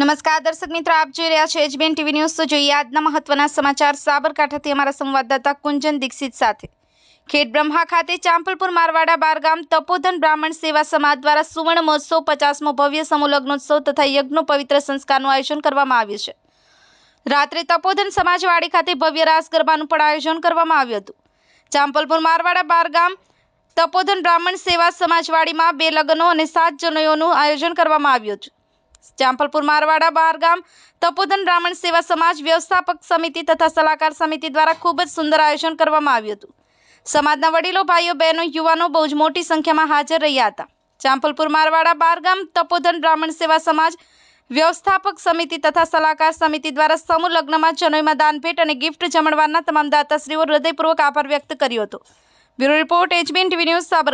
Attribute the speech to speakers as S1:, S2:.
S1: નમસ્કાર દર્શક મિત્રો આપ જોઈ રહ્યા છો એચબીએન ટીવી ન્યૂઝ તો જોઈએ આજના મહત્વના સમાચાર સાબરકાંઠાથી અમારા સંવાદદાતા કુંજન દીક્ષિત સાથે ખેડ બ્રહ્મા ખાતે ચાંપલપુર મારવાડા બારગામ તપોધન બ્રાહ્મણ સેવા સમાજ દ્વારા સુવર્ણ મહોત્સવ પચાસમો ભવ્ય સમૂહ તથા યજ્ઞો પવિત્ર સંસ્કારનું આયોજન કરવામાં આવ્યું છે રાત્રે તપોધન સમાજવાડી ખાતે ભવ્ય રાસ ગરબાનું પણ આયોજન કરવામાં આવ્યું હતું ચાંપલપુર મારવાડા બારગામ તપોધન બ્રાહ્મણ સેવા સમાજવાડીમાં બે લગ્નો અને સાત જનોયોનું આયોજન કરવામાં આવ્યું હતું જામફલપુર મારવાડા બહારગામ તપોધન બ્રાહ્મણ સેવા સમાજ વ્યવસ્થાપક સમિતિ તથા સલાહકાર સમિતિ દ્વારા ખૂબ જ સુંદર આયોજન કરવામાં આવ્યું હતું સમાજના વડીલો ભાઈઓ બહેનો યુવાનો બહુ જ મોટી સંખ્યામાં હાજર રહ્યા હતા જામફલપુર મારવાડા બહારગામ તપોધન બ્રાહ્મણ સેવા સમાજ વ્યવસ્થાપક સમિતિ તથા સલાહકાર સમિતિ દ્વારા સમૂહ લગ્નમાં ચનોઈમાં દાનભેટ અને ગિફ્ટ જમણવારના તમામ દાતાશ્રીઓ હૃદયપૂર્વક આભાર વ્યક્ત કર્યો હતો bureau report HBN TV news સાબર